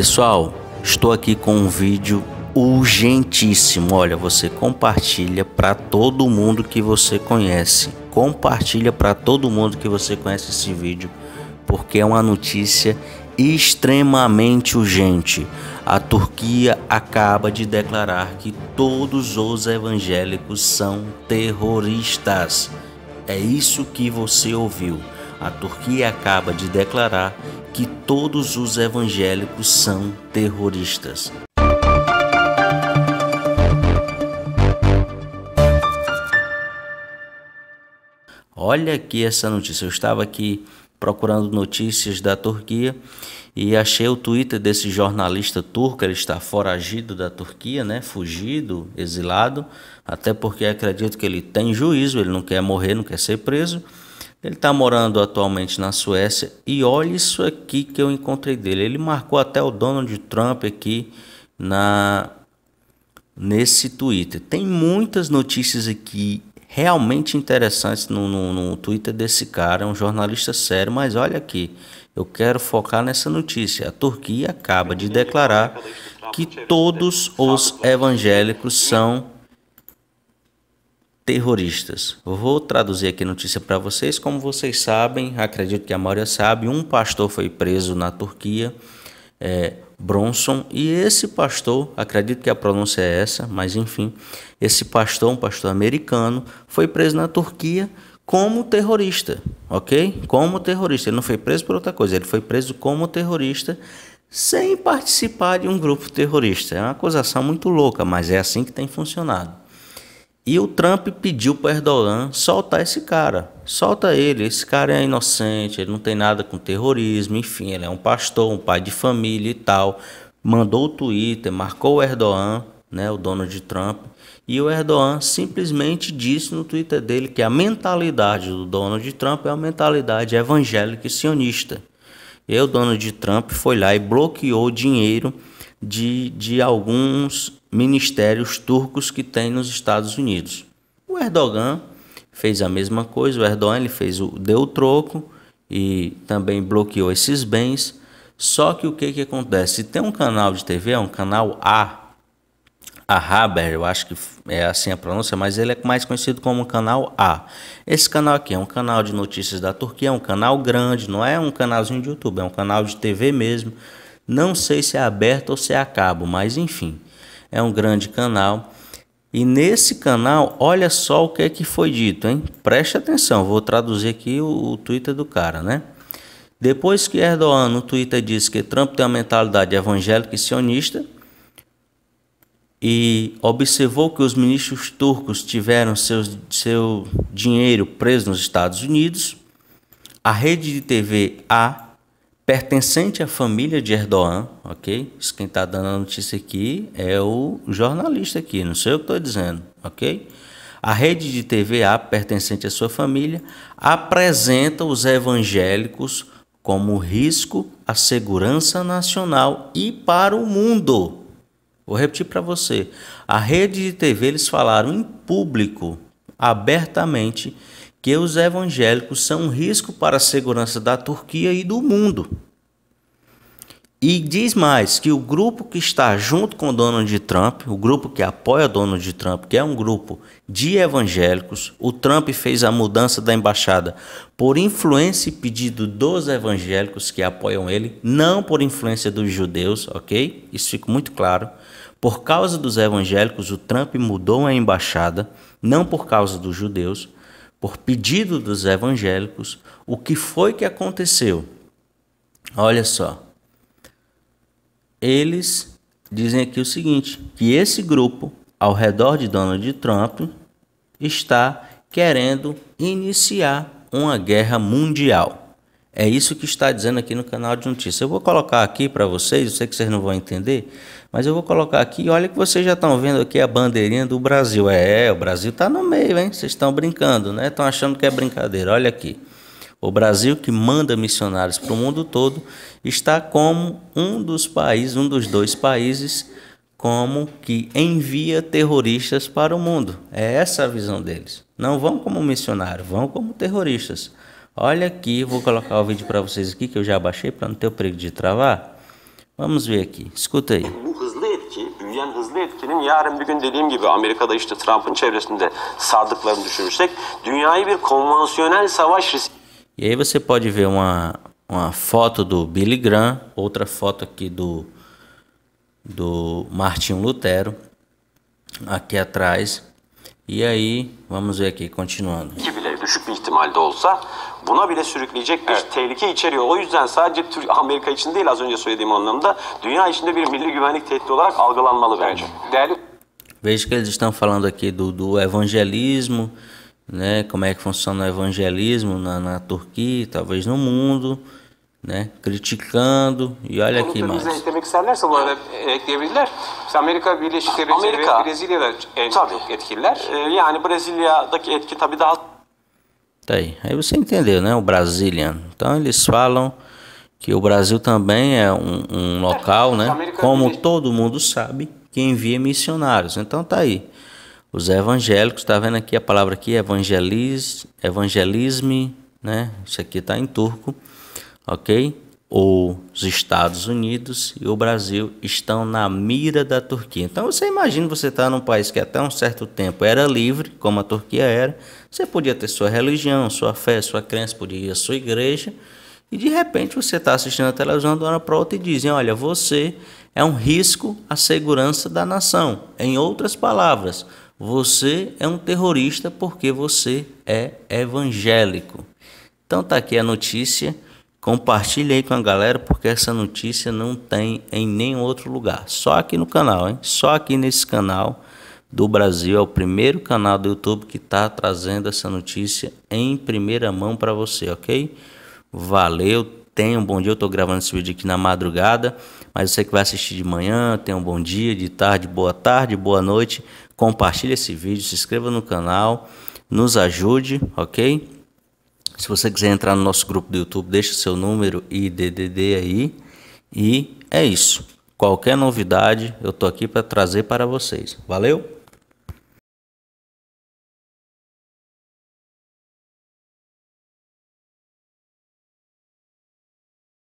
Pessoal, estou aqui com um vídeo urgentíssimo. Olha, você compartilha para todo mundo que você conhece. Compartilha para todo mundo que você conhece esse vídeo, porque é uma notícia extremamente urgente. A Turquia acaba de declarar que todos os evangélicos são terroristas. É isso que você ouviu. A Turquia acaba de declarar que todos os evangélicos são terroristas. Olha aqui essa notícia. Eu estava aqui procurando notícias da Turquia e achei o Twitter desse jornalista turco. Ele está foragido da Turquia, né? Fugido, exilado, até porque acredito que ele tem juízo, ele não quer morrer, não quer ser preso. Ele está morando atualmente na Suécia e olha isso aqui que eu encontrei dele. Ele marcou até o Donald Trump aqui na nesse Twitter. Tem muitas notícias aqui realmente interessantes no, no, no Twitter desse cara. É um jornalista sério, mas olha aqui. Eu quero focar nessa notícia. A Turquia acaba de declarar que todos os evangélicos são terroristas. Vou traduzir aqui a notícia para vocês. Como vocês sabem, acredito que a maioria sabe, um pastor foi preso na Turquia, é, Bronson, e esse pastor, acredito que a pronúncia é essa, mas enfim, esse pastor, um pastor americano, foi preso na Turquia como terrorista, ok? Como terrorista. Ele não foi preso por outra coisa, ele foi preso como terrorista sem participar de um grupo terrorista. É uma acusação muito louca, mas é assim que tem funcionado. E o Trump pediu para Erdogan soltar esse cara. Solta ele, esse cara é inocente, ele não tem nada com terrorismo, enfim, ele é um pastor, um pai de família e tal. Mandou o Twitter, marcou o Erdogan, né, o Donald Trump, e o Erdogan simplesmente disse no Twitter dele que a mentalidade do Donald Trump é uma mentalidade evangélica e sionista. E o Donald Trump foi lá e bloqueou o dinheiro de, de alguns ministérios turcos que tem nos Estados Unidos. O Erdogan fez a mesma coisa, o Erdogan ele fez o deu o troco e também bloqueou esses bens. Só que o que, que acontece? Se tem um canal de TV, é um canal A, a Haber, eu acho que é assim a pronúncia, mas ele é mais conhecido como canal A. Esse canal aqui é um canal de notícias da Turquia, é um canal grande, não é um canalzinho de YouTube, é um canal de TV mesmo. Não sei se é aberto ou se é a cabo, mas enfim é um grande canal. E nesse canal, olha só o que é que foi dito, hein? Preste atenção, vou traduzir aqui o, o Twitter do cara, né? Depois que Erdogan no Twitter disse que Trump tem uma mentalidade evangélica e sionista e observou que os ministros turcos tiveram seus, seu dinheiro preso nos Estados Unidos, a rede de TV A pertencente à família de Erdogan, ok? Isso quem está dando a notícia aqui é o jornalista aqui, não sei o que estou dizendo, ok? A rede de TVA pertencente à sua família apresenta os evangélicos como risco à segurança nacional e para o mundo. Vou repetir para você. A rede de TV eles falaram em público, abertamente, que os evangélicos são um risco para a segurança da Turquia e do mundo. E diz mais que o grupo que está junto com Donald Trump, o grupo que apoia Donald Trump, que é um grupo de evangélicos, o Trump fez a mudança da embaixada por influência e pedido dos evangélicos que apoiam ele, não por influência dos judeus, ok? Isso fica muito claro. Por causa dos evangélicos, o Trump mudou a embaixada, não por causa dos judeus por pedido dos evangélicos, o que foi que aconteceu. Olha só. Eles dizem aqui o seguinte: que esse grupo ao redor de Donald Trump está querendo iniciar uma guerra mundial. É isso que está dizendo aqui no canal de notícias. Eu vou colocar aqui para vocês, eu sei que vocês não vão entender, mas eu vou colocar aqui, olha que vocês já estão vendo aqui a bandeirinha do Brasil. É, o Brasil está no meio, hein? Vocês estão brincando, né? Estão achando que é brincadeira. Olha aqui. O Brasil, que manda missionários para o mundo todo, está como um dos países, um dos dois países, como que envia terroristas para o mundo. É essa a visão deles. Não vão como missionários, vão como terroristas. Olha aqui, vou colocar o vídeo para vocês aqui que eu já baixei para não ter o perigo de travar. Vamos ver aqui. Escuta aí. büyüyen hızlı etkinin yarın bir gün dediğim gibi Amerika'da işte Trump'ın çevresinde düşünürsek dünyayı bir konvansiyonel savaş riski... E aí você pode ver uma, uma foto do Billy Graham, outra foto aqui do, do Martin Lutero, aqui atrás. E aí, vamos ver aqui, continuando. Gibi düşük bir ihtimalde olsa buna bile sürükleyecek bir evet. tehlike içeriyor. O yüzden sadece Türk, Amerika için değil az önce söylediğim anlamda dünya içinde bir milli güvenlik tehdidi olarak algılanmalı bence. Evet. Değerli... Veja que eles estão falando aqui do, do evangelismo, né? Como é que funciona o evangelismo na, na Turquia, talvez no mundo. né? Criticando e olha aqui mais. eklemek isterlerse bu arada ekleyebilirler. Amerika Birleşik Devletleri ve Brezilya'da en çok etkililer. Ee, yani Brezilya'daki etki tabii daha Tá aí. aí você entendeu, né? O Brazilian. Então eles falam que o Brasil também é um, um local, é, né? Como todo mundo sabe, que envia missionários. Então tá aí. Os evangélicos, tá vendo aqui a palavra aqui, evangeliz, evangelisme, né? Isso aqui tá em turco, ok? os Estados Unidos e o Brasil estão na mira da Turquia. Então você imagina você estar tá num país que até um certo tempo era livre, como a Turquia era, você podia ter sua religião, sua fé, sua crença, podia ir à sua igreja, e de repente você está assistindo a televisão de uma hora para outra e dizem: olha, você é um risco à segurança da nação. Em outras palavras, você é um terrorista porque você é evangélico. Então está aqui a notícia. Compartilhe aí com a galera, porque essa notícia não tem em nenhum outro lugar. Só aqui no canal, hein? Só aqui nesse canal do Brasil. É o primeiro canal do YouTube que está trazendo essa notícia em primeira mão para você, ok? Valeu, tenha um bom dia. Eu estou gravando esse vídeo aqui na madrugada, mas você que vai assistir de manhã, tenha um bom dia, de tarde, boa tarde, boa noite. Compartilhe esse vídeo, se inscreva no canal, nos ajude, ok? Se você quiser entrar no nosso grupo do YouTube, deixa seu número e DDD aí. E é isso. Qualquer novidade, eu tô aqui para trazer para vocês. Valeu?